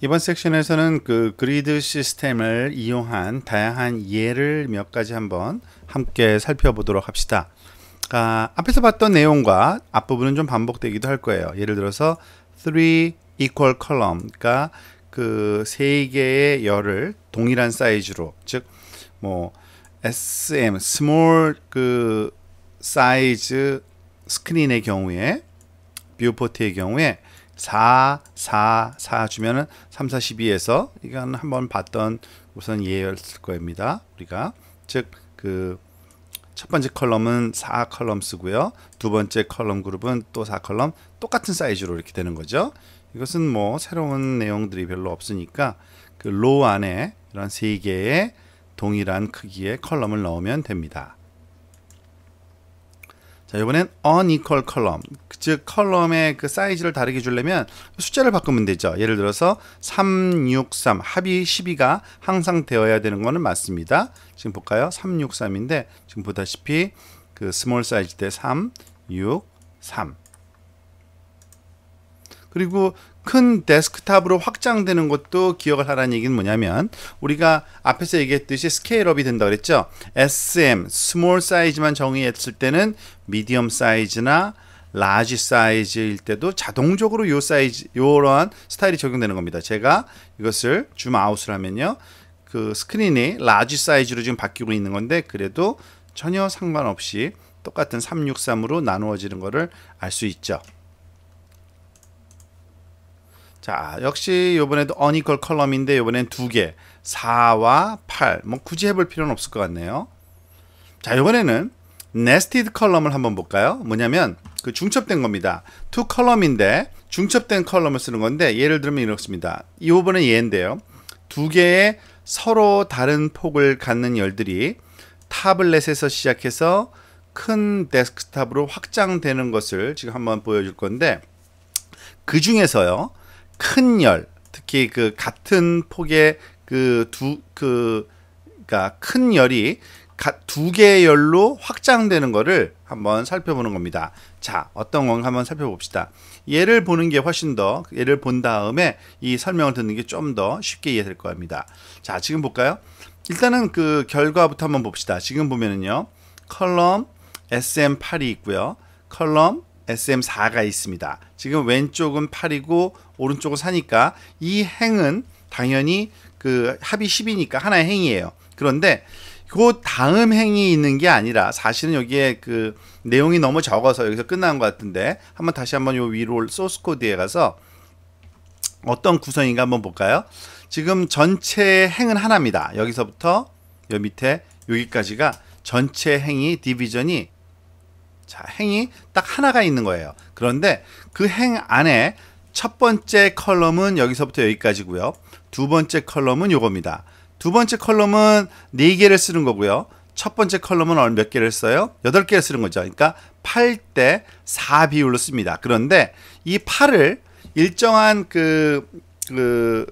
이번 섹션에서는 그 그리드 시스템을 이용한 다양한 예를 몇 가지 한번 함께 살펴보도록 합시다. 아, 앞에서 봤던 내용과 앞부분은 좀 반복되기도 할 거예요. 예를 들어서 three equal column, 그러니까 그세 개의 열을 동일한 사이즈로, 즉 뭐 SM, small 그 사이즈 스크린의 경우에 뷰포트의 경우에 4, 4, 4 주면은 3, 4, 12에서 이건 한번 봤던 우선 예였을 겁니다. 우리가 즉 그 첫 번째 컬럼은 4 컬럼 쓰고요. 두 번째 컬럼 그룹은 또 4 컬럼 똑같은 사이즈로 이렇게 되는 거죠. 이것은 뭐 새로운 내용들이 별로 없으니까 그로 안에 이런 세 개의 동일한 크기의 컬럼을 넣으면 됩니다. 자, 이번엔 unequal column. 즉, 컬럼의 그 사이즈를 다르게 주려면 숫자를 바꾸면 되죠. 예를 들어서 3, 6, 3, 합이 12가 항상 되어야 되는 것은 맞습니다. 지금 볼까요? 3, 6, 3인데 지금 보다시피 그 스몰 사이즈 대 3, 6, 3. 그리고 큰 데스크탑으로 확장되는 것도 기억을 하라는 얘기는 뭐냐면 우리가 앞에서 얘기했듯이 스케일업이 된다 그랬죠. SM, 스몰 사이즈만 정의했을 때는 미디엄 사이즈나 라지 사이즈일 때도 자동적으로 요 사이즈 요런 스타일이 적용되는 겁니다. 제가 이것을 줌 아웃을 하면요. 그 스크린이 라지 사이즈로 지금 바뀌고 있는 건데 그래도 전혀 상관없이 똑같은 363으로 나누어지는 것을 알 수 있죠. 자, 역시 이번에도 어니컬 컬럼인데 이번엔두 개. 4와 8. 뭐 굳이 해볼 필요는 없을 것 같네요. 자, 이번에는 네스티드 컬럼을 한번 볼까요? 뭐냐면 그 중첩된 겁니다. 투 컬럼인데 중첩된 컬럼을 쓰는 건데 예를 들면 이렇습니다. 이 부분은 얘인데요. 두 개의 서로 다른 폭을 갖는 열들이 타블렛에서 시작해서 큰 데스크탑으로 확장되는 것을 지금 한번 보여줄 건데 그 중에서요. 큰 열, 특히 그 같은 폭의 그두그그니까큰 열이 두 개의 열로 확장되는 것을 한번 살펴보는 겁니다. 자, 어떤 건가 한번 살펴봅시다. 얘를 보는 게 훨씬 더, 얘를 본 다음에 이 설명을 듣는 게 좀 더 쉽게 이해될 겁니다. 자, 지금 볼까요? 일단은 그 결과부터 한번 봅시다. 지금 보면은요, 컬럼 SM8이 있고요, 컬럼 SM4가 있습니다. 지금 왼쪽은 8이고 오른쪽은 4니까 이 행은 당연히 그 합이 10이니까 하나의 행이에요. 그런데 그 다음 행이 있는 게 아니라 사실은 여기에 그 내용이 너무 적어서 여기서 끝난 것 같은데 한번 다시 한번 요 위로 소스 코드에 가서 어떤 구성인가 한번 볼까요? 지금 전체 행은 하나입니다. 여기서부터 여기 밑에 여기까지가 전체 행이 디비전이 자, 행이 딱 하나가 있는 거예요. 그런데 그 행 안에 첫 번째 컬럼은 여기서부터 여기까지고요. 두 번째 컬럼은 요겁니다. 두 번째 컬럼은 네 개를 쓰는 거고요. 첫 번째 컬럼은 몇 개를 써요? 여덟 개를 쓰는 거죠. 그러니까 8대 4 비율로 씁니다. 그런데 이 8을 일정한 그, 그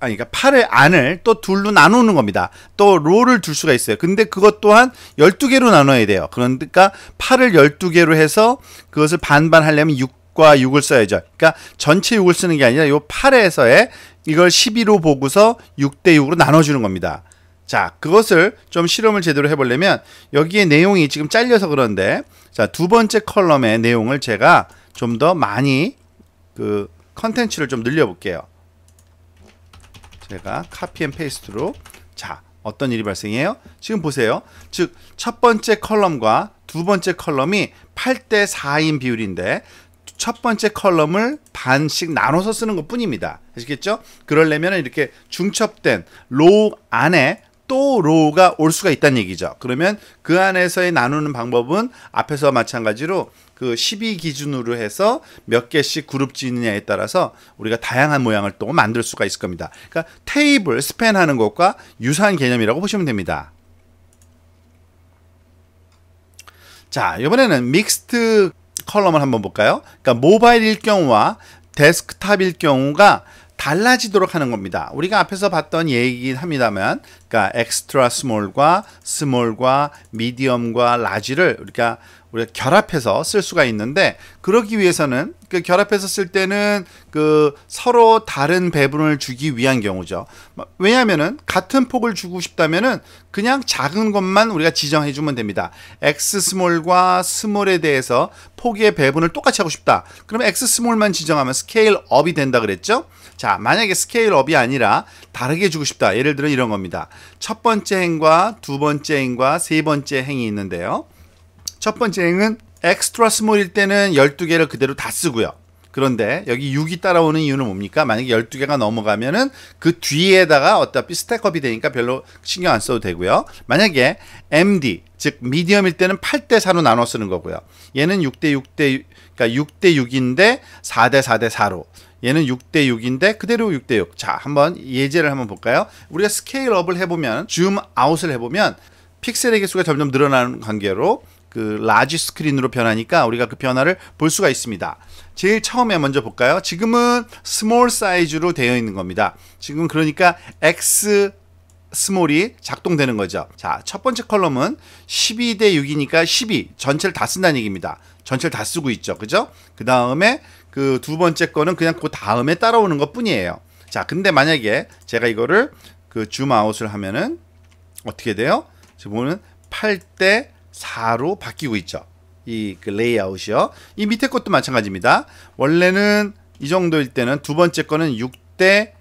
아니 그러니까 팔의 안을 또 둘로 나누는 겁니다. 또 롤을 둘 수가 있어요. 근데 그것 또한 12개로 나눠야 돼요. 그러니까 팔을 12개로 해서 그것을 반반 하려면 6과 6을 써야죠. 그러니까 전체 6을 쓰는 게 아니라 요 8에서의 이걸 12로 보고서 6대 6으로 나눠 주는 겁니다. 자, 그것을 좀 실험을 제대로 해 보려면 여기에 내용이 지금 잘려서 그런데 자, 두 번째 컬럼의 내용을 제가 좀 더 많이 그 컨텐츠를 좀 늘려 볼게요. 내가 카피 앤 페이스트로 자 어떤 일이 발생해요? 지금 보세요. 즉 첫 번째 컬럼과 두 번째 컬럼이 8대 4인 비율인데 첫 번째 컬럼을 반씩 나눠서 쓰는 것 뿐입니다. 아시겠죠? 그러려면 이렇게 중첩된 로우 안에 또 로우가 올 수가 있다는 얘기죠. 그러면 그 안에서의 나누는 방법은 앞에서 마찬가지로 그 12 기준으로 해서 몇 개씩 그룹 지느냐에 따라서 우리가 다양한 모양을 또 만들 수가 있을 겁니다. 그러니까 테이블, 스팬 하는 것과 유사한 개념이라고 보시면 됩니다. 자, 이번에는 믹스트 컬럼을 한번 볼까요? 그러니까 모바일일 경우와 데스크탑일 경우가 달라지도록 하는 겁니다. 우리가 앞에서 봤던 얘기긴 합니다만, 그러니까 엑스트라 스몰과 스몰과 미디엄과 라지를 우리가 우리가 결합해서 쓸 수가 있는데 그러기 위해서는 그 결합해서 쓸 때는 그 서로 다른 배분을 주기 위한 경우죠. 뭐, 왜냐하면은 같은 폭을 주고 싶다면은 그냥 작은 것만 우리가 지정해 주면 됩니다. x 스몰과 스몰에 대해서 폭의 배분을 똑같이 하고 싶다. 그럼 x 스몰만 지정하면 스케일 업이 된다 그랬죠? 자, 만약에 스케일업이 아니라 다르게 주고 싶다. 예를 들어 이런 겁니다. 첫 번째 행과 두 번째 행과 세 번째 행이 있는데요. 첫 번째 행은 엑스트라 스몰일 때는 12개를 그대로 다 쓰고요. 그런데 여기 6이 따라오는 이유는 뭡니까? 만약에 12개가 넘어가면은 그 뒤에다가 어차피 스택업이 되니까 별로 신경 안 써도 되고요. 만약에 MD, 즉 미디엄일 때는 8대 4로 나눠 쓰는 거고요. 얘는 6대 6대 그러니까 6대 6인데 4대 4대 4로 얘는 6대 6인데 그대로 6대 6. 자, 한번 예제를 한번 볼까요? 우리가 스케일업을 해보면 줌 아웃을 해보면 픽셀의 개수가 점점 늘어나는 관계로 그 라지 스크린으로 변하니까 우리가 그 변화를 볼 수가 있습니다. 제일 처음에 먼저 볼까요? 지금은 스몰 사이즈로 되어 있는 겁니다. 지금 그러니까 X 스몰이 작동되는 거죠. 자, 첫 번째 컬럼은 12대 6이니까 12 전체를 다 쓴다는 얘기입니다. 전체를 다 쓰고 있죠. 그죠? 그 다음에 그두 번째 거는 그냥 그 다음에 따라오는 것 뿐이에요. 자, 근데 만약에 제가 이거를 그 줌 아웃을 하면은 어떻게 돼요? 지금 보면 8대 4로 바뀌고 있죠. 이 그 레이아웃이요. 이 밑에 것도 마찬가지입니다. 원래는 이 정도일 때는 두 번째 거는 6대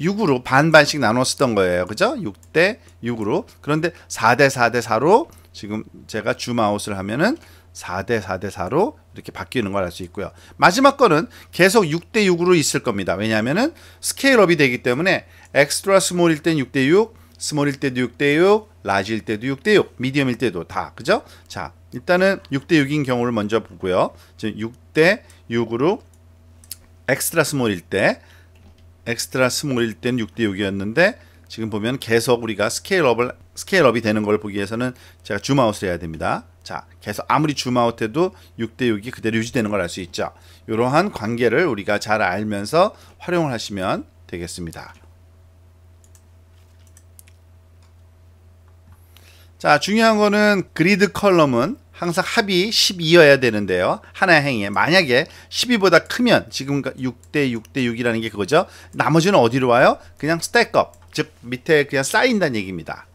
6으로 반반씩 나눴었던 거예요. 그죠? 6대 6으로. 그런데 4대 4대 4로 지금 제가 줌 아웃을 하면은 4대 4대 4로 이렇게 바뀌는 걸 알 수 있고요. 마지막 거는 계속 6대 6으로 있을 겁니다. 왜냐하면 스케일업이 되기 때문에 엑스트라 스몰일 땐 6대 6, 스몰일 때도 6대 6, 라지일 때도 6대 6, 미디엄일 때도 다 그죠? 자 일단은 6대 6인 경우를 먼저 보고요. 지금 6대 6으로 엑스트라 스몰일 때 엑스트라 스몰일 땐 6대 6이었는데 지금 보면 계속 우리가 스케일업을 스케일업이 되는 걸 보기 위해서는 제가 줌아웃을 해야 됩니다. 자, 계속 아무리 줌아웃해도 6대6이 그대로 유지되는 걸 알 수 있죠. 이러한 관계를 우리가 잘 알면서 활용을 하시면 되겠습니다. 자, 중요한 거는 그리드 컬럼은 항상 합이 12여야 되는데요. 하나의 행위에 만약에 12보다 크면 지금 6대 6대 6이라는 게 그거죠. 나머지는 어디로 와요? 그냥 스택업, 즉 밑에 그냥 쌓인다는 얘기입니다.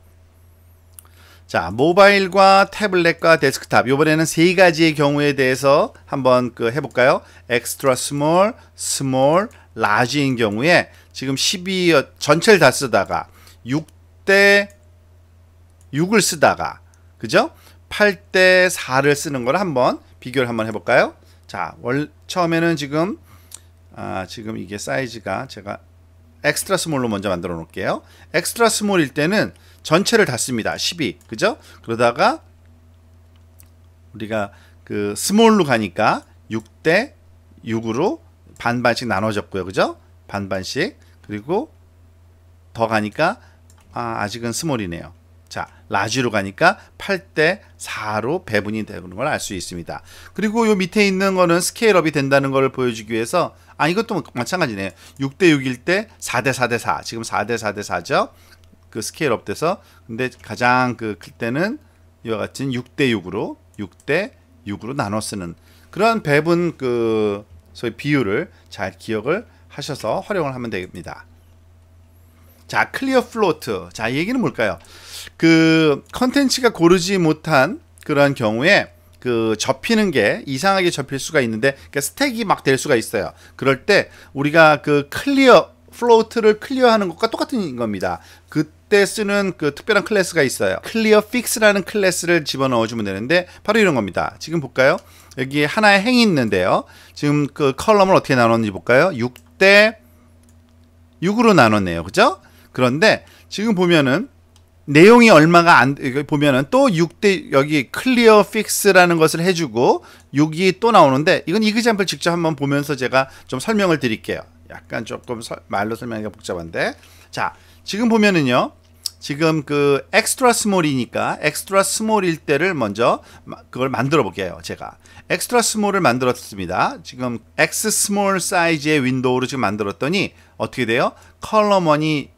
자, 모바일과 태블릿과 데스크탑. 요번에는 세 가지의 경우에 대해서 한번 그 해볼까요? 엑스트라 스몰, 스몰, 라지인 경우에 지금 12 전체를 다 쓰다가 6대 6을 쓰다가 그죠? 8대 4를 쓰는 걸 한번 비교를 한번 해볼까요? 자, 월, 처음에는 지금 아, 지금 이게 사이즈가 제가 엑스트라 스몰로 먼저 만들어 놓을게요. 엑스트라 스몰일 때는 전체를 닫습니다. 12. 그죠? 그러다가 우리가 그 스몰로 가니까 6대 6으로 반반씩 나눠졌고요. 그죠? 반반씩. 그리고 더 가니까 아, 아직은 스몰이네요. 자, 라지로 가니까 8대 4로 배분이 되는 걸 알 수 있습니다. 그리고 요 밑에 있는 거는 스케일업이 된다는 걸 보여주기 위해서 아 이것도 마찬가지네요. 6대 6일 때 4대 4대 4. 지금 4대 4대 4죠. 그 스케일업 돼서 근데 가장 그 클 때는 이와 같은 6대 6으로 6대 6으로 나눠 쓰는 그런 배분 그 소위 비율을 잘 기억을 하셔서 활용을 하면 됩니다. 자, 클리어 플로트. 자, 이 얘기는 뭘까요? 그 컨텐츠가 고르지 못한 그런 경우에 그 접히는 게 이상하게 접힐 수가 있는데 그러니까 스택이 막 될 수가 있어요. 그럴 때 우리가 그 클리어 플로트를 클리어하는 것과 똑같은 겁니다. 그때 쓰는 그 특별한 클래스가 있어요. 클리어 픽스라는 클래스를 집어넣어주면 되는데 바로 이런 겁니다. 지금 볼까요? 여기 하나의 행이 있는데요. 지금 그 컬럼을 어떻게 나눴는지 볼까요? 6대 6으로 나눴네요. 그죠? 그런데 지금 보면은 내용이 얼마가 안 보면은 또 6대 여기 클리어 픽스라는 것을 해주고 6이 또 나오는데 이건 이그잠플 직접 한번 보면서 제가 좀 설명을 드릴게요. 약간 조금 서, 말로 설명하기가 복잡한데 자 지금 보면은요 지금 그 엑스트라 스몰이니까 엑스트라 스몰일 때를 먼저 그걸 만들어 볼게요 제가 엑스트라 스몰을 만들었습니다 지금 엑스 스몰 사이즈의 윈도우로 지금 만들었더니 어떻게 돼요 컬러머니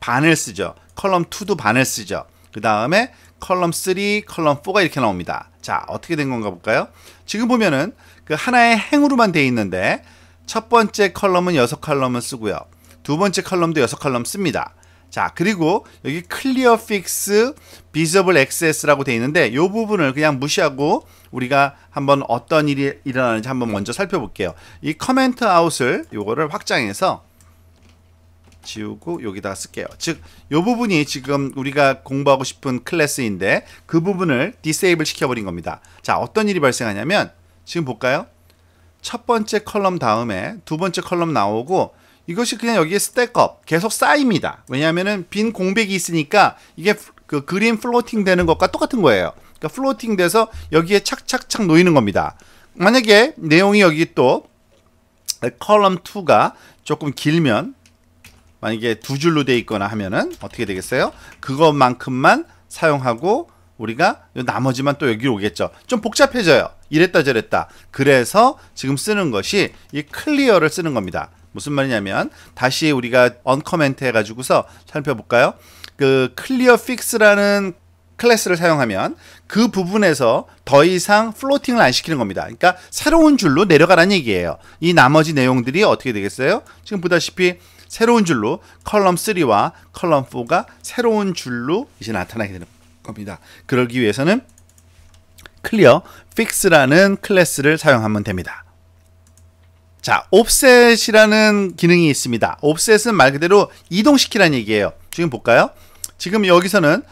반을 쓰죠 컬럼 2도 반을 쓰죠. 그 다음에 컬럼 3, 컬럼 4가 이렇게 나옵니다. 자, 어떻게 된 건가 볼까요? 지금 보면은 그 하나의 행으로만 돼 있는데 첫 번째 컬럼은 6컬럼을 쓰고요. 두 번째 컬럼도 6컬럼 씁니다. 자, 그리고 여기 클리어 픽스 비저블 액 s 스라고돼 있는데 이 부분을 그냥 무시하고 우리가 한번 어떤 일이 일어나는지 한번 먼저 살펴볼게요. 이 커멘트 아웃을 요거를 확장해서 지우고 여기다 쓸게요. 즉, 요 부분이 지금 우리가 공부하고 싶은 클래스인데 그 부분을 디세이블 시켜버린 겁니다. 자, 어떤 일이 발생하냐면 지금 볼까요? 첫 번째 컬럼 다음에 두 번째 컬럼 나오고 이것이 그냥 여기에 스택업 계속 쌓입니다. 왜냐하면 빈 공백이 있으니까 이게 그 그림 플로팅 되는 것과 똑같은 거예요. 그러니까 플로팅 돼서 여기에 착착착 놓이는 겁니다. 만약에 내용이 여기 또 컬럼 2가 조금 길면 만약에 두 줄로 돼 있거나 하면은 어떻게 되겠어요? 그것만큼만 사용하고 우리가 나머지만 또 여기 오겠죠. 좀 복잡해져요. 이랬다 저랬다. 그래서 지금 쓰는 것이 이 클리어를 쓰는 겁니다. 무슨 말이냐면 다시 우리가 언커멘트 해가지고서 살펴볼까요? 그 클리어 픽스라는 클래스를 사용하면 그 부분에서 더 이상 플로팅을 안 시키는 겁니다. 그러니까 새로운 줄로 내려가라는 얘기예요. 이 나머지 내용들이 어떻게 되겠어요? 지금 보다시피 새로운 줄로 컬럼 3와 컬럼 4가 새로운 줄로 이제 나타나게 되는 겁니다. 그러기 위해서는 clear fix라는 클래스를 사용하면 됩니다. 자, offset이라는 기능이 있습니다. offset은 말 그대로 이동시키라는 얘기예요. 지금 볼까요? 지금 여기서는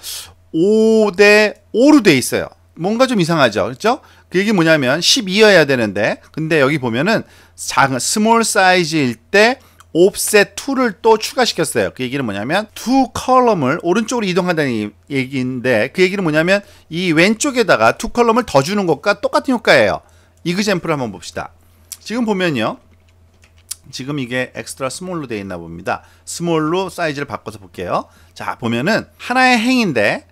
5대 5로 돼 있어요. 뭔가 좀 이상하죠. 그렇죠? 그 얘기 뭐냐면 12여야 되는데 근데 여기 보면은 작은 스몰 사이즈일 때 offset 2를 또 추가시켰어요. 그 얘기는 뭐냐면 두 컬럼을 오른쪽으로 이동한다는 얘기인데 그 얘기는 뭐냐면 이 왼쪽에다가 두 컬럼을 더 주는 것과 똑같은 효과예요. 이그젬플을 한번 봅시다. 지금 보면요. 지금 이게 엑스트라 스몰로 되어 있나 봅니다. 스몰로 사이즈를 바꿔서 볼게요. 자, 보면은 하나의 행인데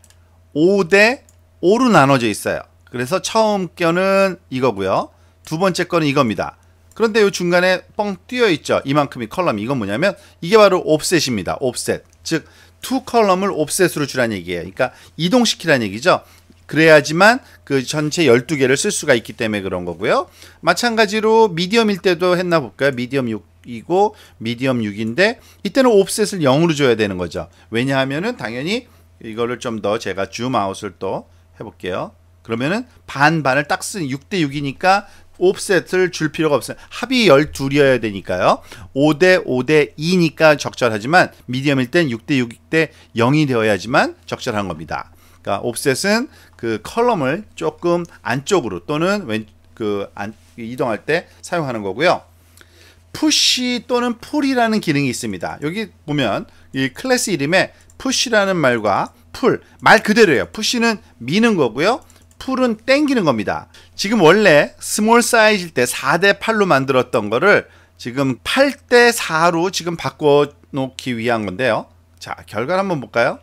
5대 5로 나눠져 있어요. 그래서 처음 껴는 이거고요. 두 번째 거는 이겁니다. 그런데 요 중간에 뻥뛰어 있죠. 이만큼이 컬럼. 이건 뭐냐면 이게 바로 옵셋입니다. 옵셋. 즉 두 컬럼을 옵셋으로 주란 얘기예요. 그러니까 이동시키라는 얘기죠. 그래야지만 그 전체 12개를 쓸 수가 있기 때문에 그런 거고요. 마찬가지로 미디엄일 때도 했나 볼까요? 미디엄 6이고 미디엄 6인데 이때는 옵셋을 0으로 줘야 되는 거죠. 왜냐하면은 당연히 이거를 좀 더 제가 줌 아웃을 또 해볼게요. 그러면은 반 반을 딱 쓴 6 대 6이니까 옵셋을 줄 필요가 없어요. 합이 12이어야 되니까요. 5대 5대 2니까 적절하지만 미디엄일 땐 6대 6대 0이 되어야지만 적절한 겁니다. 그러니까 옵셋은 그 컬럼을 조금 안쪽으로 또는 왼, 그 이동할 때 사용하는 거고요. 푸시 또는 풀이라는 기능이 있습니다. 여기 보면 이 클래스 이름에 푸시라는 말과 풀 말 그대로예요. 푸시는 미는 거고요. 풀은 땡기는 겁니다. 지금 원래 스몰 사이즈일 때 4대 8로 만들었던 거를 지금 8대 4로 지금 바꿔놓기 위한 건데요. 자, 결과를 한번 볼까요?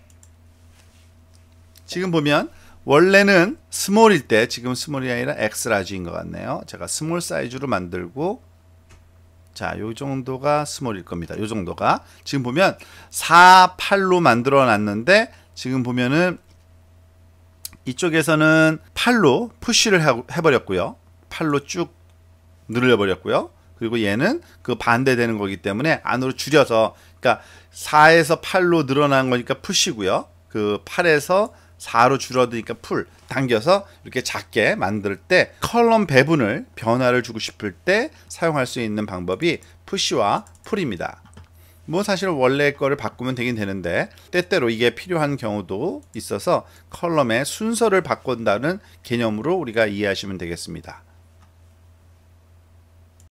지금 보면 원래는 스몰일 때 지금 스몰이 아니라 엑스라지인 것 같네요. 제가 스몰 사이즈로 만들고 자, 요 정도가 스몰일 겁니다. 요 정도가 지금 보면 4, 8로 만들어 놨는데 지금 보면은 이쪽에서는 팔로 푸쉬를 해버렸고요. 팔로 쭉 늘려버렸고요. 그리고 얘는 그 반대되는 거기 때문에 안으로 줄여서 그러니까 4에서 8로 늘어난 거니까 푸시고요. 그 8에서 4로 줄어드니까 풀 당겨서 이렇게 작게 만들 때 컬럼 배분을 변화를 주고 싶을 때 사용할 수 있는 방법이 푸시와 풀입니다. 뭐 사실 원래 거를 바꾸면 되긴 되는데 때때로 이게 필요한 경우도 있어서 컬럼의 순서를 바꾼다는 개념으로 우리가 이해하시면 되겠습니다.